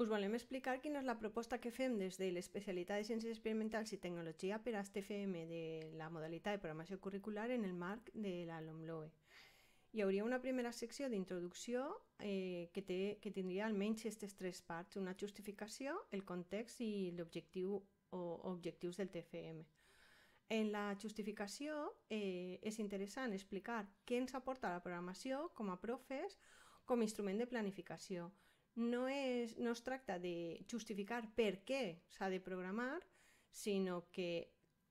Us volem explicar quina és la proposta que fem des de l'especialitat de Ciències Experimentals i Tecnologia per a STFM de la modalitat de programació curricular en el marc de la LOMLOE. Hi hauria una primera secció d'introducció eh, que, té, que tindria almenys aquestes tres parts, una justificació, el context i l'objectiu o objectius del TFM. En la justificació eh, és interessant explicar què ens aporta la programació com a profes, com a instrument de planificació, no, és, no es tracta de justificar per què s'ha de programar, sinó que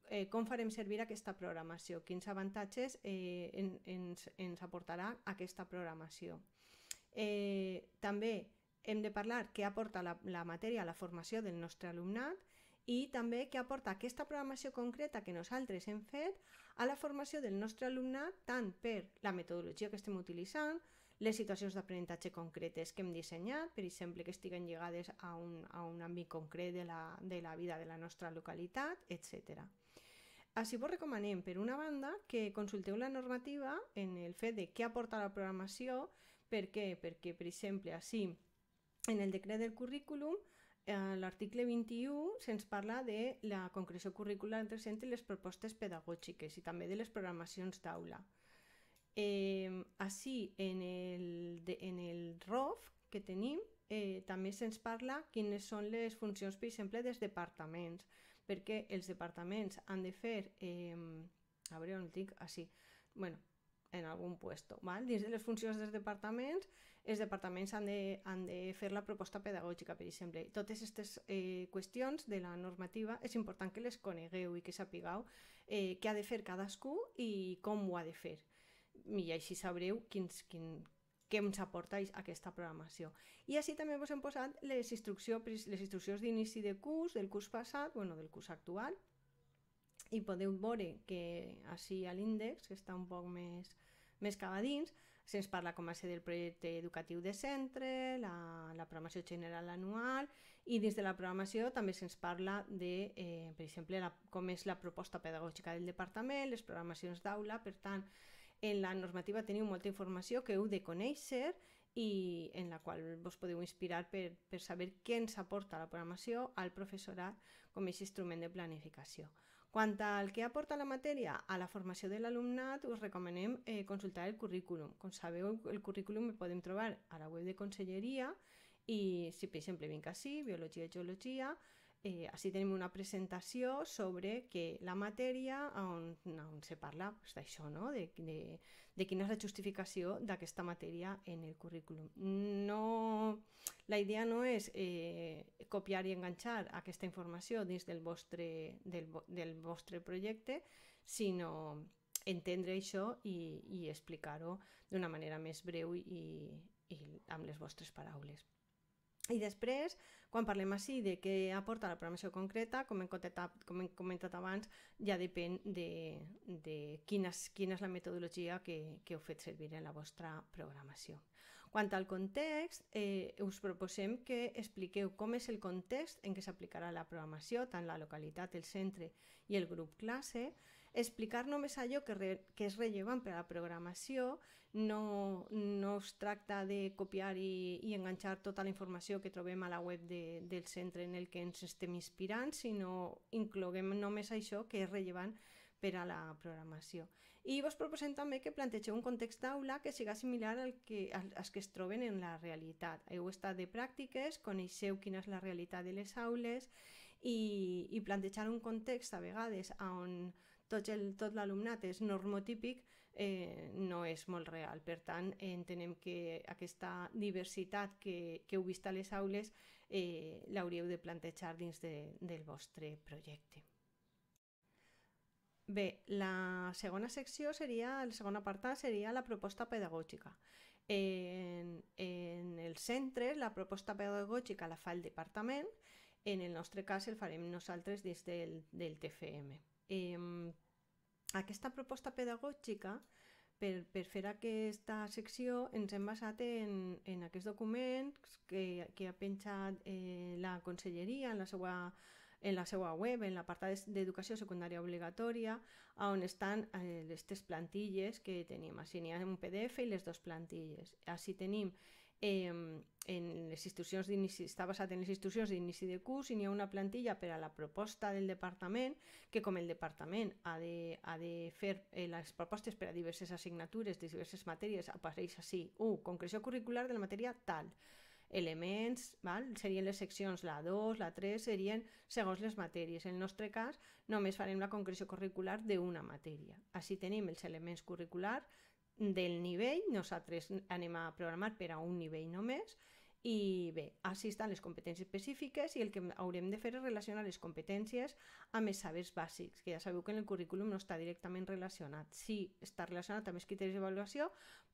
eh, com farem servir aquesta programació, quins avantatges eh, en, ens, ens aportarà aquesta programació. Eh, també hem de parlar què aporta la, la matèria a la formació del nostre alumnat i també què aporta aquesta programació concreta que nosaltres hem fet a la formació del nostre alumnat tant per la metodologia que estem utilitzant, les situacions d'aprenentatge concretes que hem dissenyat, per exemple, que estiguen lligades a un, a un àmbit concret de la, de la vida de la nostra localitat, etc. Així vos recomanem, per una banda, que consulteu la normativa en el fet de què aporta la programació, per què? Perquè, per exemple, així, en el decret del currículum, eh, l'article 21 se'ns parla de la concreció curricular entre i les propostes pedagògiques i també de les programacions d'aula. Eh, així, en el, de, en el ROF que tenim, eh, també se'ns parla quines són les funcions, per exemple, dels departaments, perquè els departaments han de fer... Eh, a veure on el tinc, així, bueno, en algun puesto, val? dins de les funcions dels departaments, els departaments han de, han de fer la proposta pedagògica, per exemple. Totes aquestes eh, qüestions de la normativa és important que les conegueu i que sapigueu eh, què ha de fer cadascú i com ho ha de fer i així sabreu quins, quin, què ens aporta aquesta programació. I així també us hem posat les, instrucció, les instruccions d'inici de curs, del curs passat, bueno, del curs actual, i podeu veure que així a l'índex, que està un poc més, més cap a dins, se'ns parla com a ser del projecte educatiu de centre, la, la programació general anual, i dins de la programació també se'ns parla de, eh, per exemple, la, com és la proposta pedagògica del departament, les programacions d'aula, per tant, en la normativa teniu molta informació que heu de conèixer i en la qual vos podeu inspirar per, per saber què ens aporta la programació al professorat com a instrument de planificació. Quant al que aporta la matèria a la formació de l'alumnat, us recomanem eh, consultar el currículum. Com sabeu, el currículum el podem trobar a la web de Conselleria i si, per exemple, vinc així, Biologia i Geologia, Eh, així tenim una presentació sobre que la matèria on, on se parla pues, d'això, no? de, de, de quina és la justificació d'aquesta matèria en el currículum. No, la idea no és eh, copiar i enganxar aquesta informació dins del vostre, del, del vostre projecte, sinó entendre això i, i explicar-ho d'una manera més breu i, i amb les vostres paraules. I després, quan parlem així de què aporta la programació concreta, com hem comentat, com hem comentat abans, ja depèn de, de quina, és, quina és la metodologia que, que heu fet servir en la vostra programació. Quant al context, eh, us proposem que expliqueu com és el context en què s'aplicarà la programació, tant la localitat, el centre i el grup classe, explicar només allò que, re, que és rellevant per a la programació no, no es tracta de copiar i, i enganxar tota la informació que trobem a la web de, del centre en el que ens estem inspirant, sinó incloguem només això que és rellevant per a la programació. I vos proposem també que plantegeu un context d'aula que siga similar al que, als que es troben en la realitat. Heu estat de pràctiques, coneixeu quina és la realitat de les aules i, i plantejar un context a vegades on tot l'alumnat tot és normotípic eh, no és molt real. Per tant, entenem que aquesta diversitat que, que heu vist a les aules eh, l'hauríeu de plantejar dins de, del vostre projecte. Bé, la segona secció seria, el segon apartat seria la proposta pedagògica. En, en el centre, la proposta pedagògica la fa el departament, en el nostre cas el farem nosaltres des del, del TFM. Eh, aquesta proposta pedagògica per, per fer aquesta secció ens hem basat en, en aquests documents que, que ha penjat eh, la conselleria en la seva en la seva web, en l'apartat d'educació secundària obligatòria, on estan eh, les tres plantilles que tenim. Així n'hi ha un PDF i les dues plantilles. Així tenim eh, en les institucions d'inici, està basat en les institucions d'inici de curs i n'hi ha una plantilla per a la proposta del departament, que com el departament ha de, ha de fer eh, les propostes per a diverses assignatures de diverses matèries, apareix així, un, Concreció curricular de la matèria tal, elements, val? serien les seccions, la 2, la 3, serien segons les matèries. En el nostre cas, només farem la concreció curricular d'una matèria. Així tenim els elements curriculars, del nivell, nosaltres anem a programar per a un nivell només, i bé, així estan les competències específiques i el que haurem de fer és relacionar les competències amb els sabers bàsics, que ja sabeu que en el currículum no està directament relacionat. Sí, està relacionat amb els criteris d'avaluació,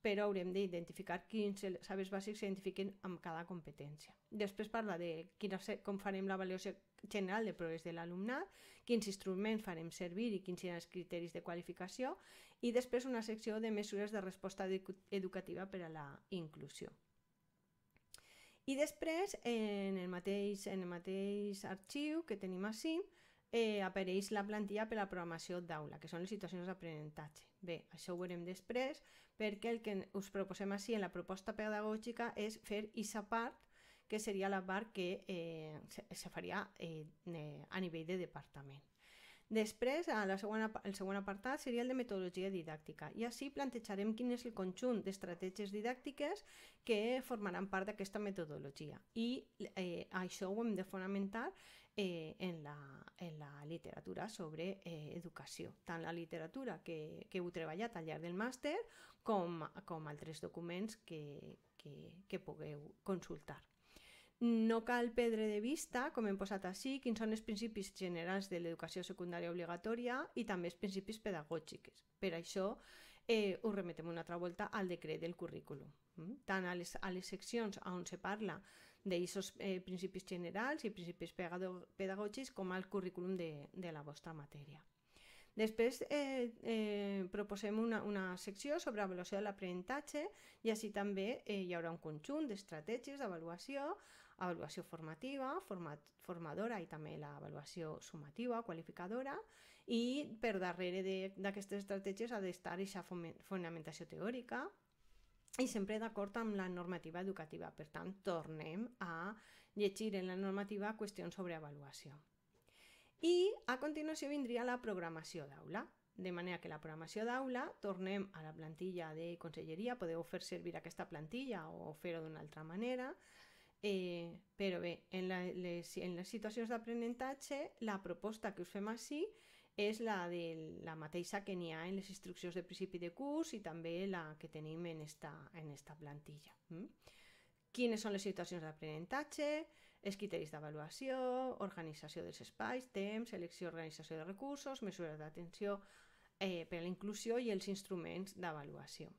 però haurem d'identificar quins sabers bàsics s'identifiquen amb cada competència. Després parla de quina, com farem l'avaluació general de progrés de l'alumnat, quins instruments farem servir i quins seran els criteris de qualificació i després una secció de mesures de resposta educativa per a la inclusió. I després, en el mateix, en el mateix arxiu que tenim així, eh, apareix la plantilla per a la programació d'aula, que són les situacions d'aprenentatge. Bé, això ho veurem després, perquè el que us proposem així en la proposta pedagògica és fer aquesta part, que seria la part que eh, se, se faria eh, a nivell de departament. Després, a la segona, el segon apartat seria el de metodologia didàctica i així plantejarem quin és el conjunt d'estratègies didàctiques que formaran part d'aquesta metodologia i eh, això ho hem de fonamentar eh, en, la, en la literatura sobre eh, educació, tant la literatura que, que heu treballat al llarg del màster com, com altres documents que, que, que pugueu consultar. No cal perdre de vista, com hem posat així, quins són els principis generals de l'educació secundària obligatòria i també els principis pedagògics. Per això eh, ho remetem una altra volta al decret del currículum. Mm? Tant a les, a les seccions on se parla d'aquests eh, principis generals i principis pedagògics com al currículum de, de la vostra matèria. Després eh, eh, proposem una, una secció sobre avaluació de l'aprenentatge i així també eh, hi haurà un conjunt d'estratègies d'avaluació avaluació formativa, format, formadora i també l'avaluació sumativa, qualificadora, i per darrere d'aquestes estratègies ha d'estar aquesta fonamentació teòrica, i sempre d'acord amb la normativa educativa. Per tant, tornem a llegir en la normativa qüestions sobre avaluació. I a continuació vindria la programació d'aula. De manera que la programació d'aula, tornem a la plantilla de conselleria, podeu fer servir aquesta plantilla o fer-ho d'una altra manera, Eh, però bé, en, la, les, en les situacions d'aprenentatge, la proposta que us fem així és la de la mateixa que n'hi ha en les instruccions de principi de curs i també la que tenim en esta, en esta plantilla. Mm? Quines són les situacions d'aprenentatge, els criteris d'avaluació, organització dels espais, temps, selecció i organització de recursos, mesures d'atenció eh, per a la inclusió i els instruments d'avaluació.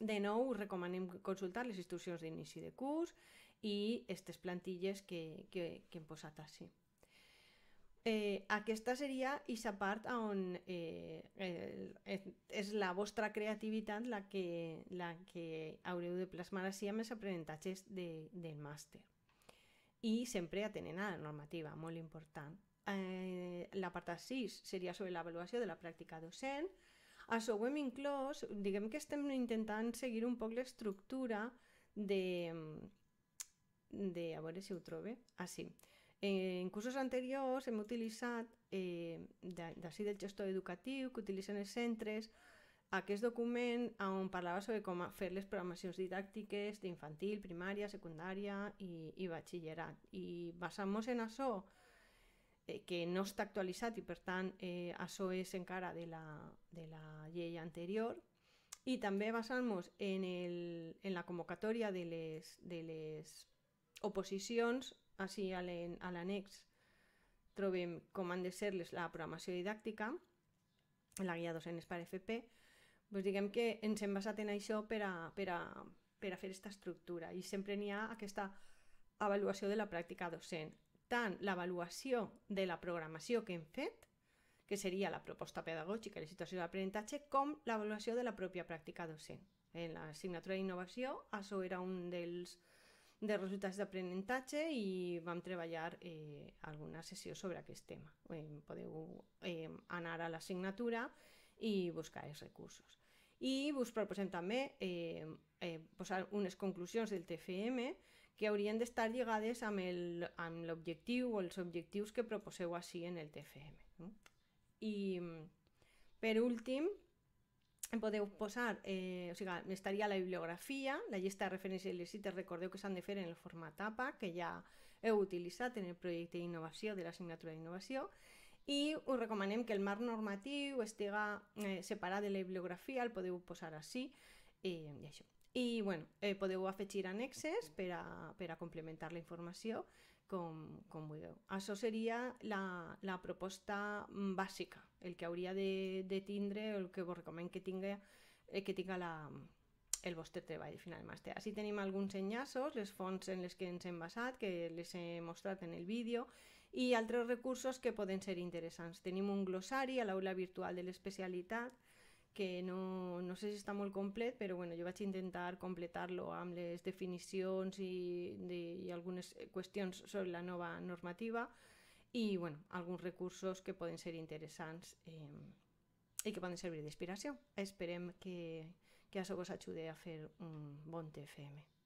De nou, recomanem consultar les instruccions d'inici de curs i aquestes plantilles que, que, que hem posat així. Eh, aquesta seria aquesta part on eh, eh, és la vostra creativitat la que, la que haureu de plasmar així amb els aprenentatges de, del màster. I sempre atenent a la normativa, molt important. Eh, L'apartat 6 seria sobre l'avaluació de la pràctica docent, a això ho hem inclòs, diguem que estem intentant seguir un poc l'estructura de, de... A veure si ho trobe. Ah, sí. Eh, en cursos anteriors hem utilitzat, eh, d'ací del gestor educatiu que utilitzen els centres, aquest document on parlava sobre com fer les programacions didàctiques d'infantil, primària, secundària i, i batxillerat. I basant-nos en això, Eh, que no està actualitzat i per tant eh, això és encara de la, de la llei anterior i també basant-nos en, el, en la convocatòria de les, de les oposicions, així a l'annex trobem com han de ser les, la programació didàctica, la guia docents per FP, doncs diguem que ens hem basat en això per a, per a, per a fer aquesta estructura i sempre n'hi ha aquesta avaluació de la pràctica docent tant l'avaluació de la programació que hem fet, que seria la proposta pedagògica i la situació d'aprenentatge, com l'avaluació de la pròpia pràctica docent. En la signatura d'innovació, això era un dels, dels resultats d'aprenentatge i vam treballar eh, alguna sessió sobre aquest tema. Eh, podeu eh, anar a la signatura i buscar els recursos. I us proposem també eh, eh, posar unes conclusions del TFM que haurien d'estar lligades amb l'objectiu o els objectius que proposeu així en el TFM. I per últim, podeu posar, eh, o sigui, estaria la bibliografia, la llista de referències cites, recordeu que s'han de fer en el format APA, que ja heu utilitzat en el projecte d'innovació de l'assignatura d'innovació, i us recomanem que el marc normatiu estiga eh, separat de la bibliografia, el podeu posar així, eh, i això. I bueno, eh, podeu afegir anexes per a, per a complementar la informació com, com vulgueu. Això seria la, la proposta mm, bàsica, el que hauria de, de tindre, el que vos recomano que tingui eh, que tinga la, el vostre treball final màster. Així tenim alguns enllaços, les fonts en les que ens hem basat, que les he mostrat en el vídeo, i altres recursos que poden ser interessants. Tenim un glossari a l'aula virtual de l'especialitat, que no no sé si està molt complet, però bueno, jo vaig intentar completar-lo amb les definicions i, de, i algunes qüestions sobre la nova normativa i bueno, alguns recursos que poden ser interessants eh, i que poden servir d'inspiració. Esperem que, que això vos ajudi a fer un bon TFM.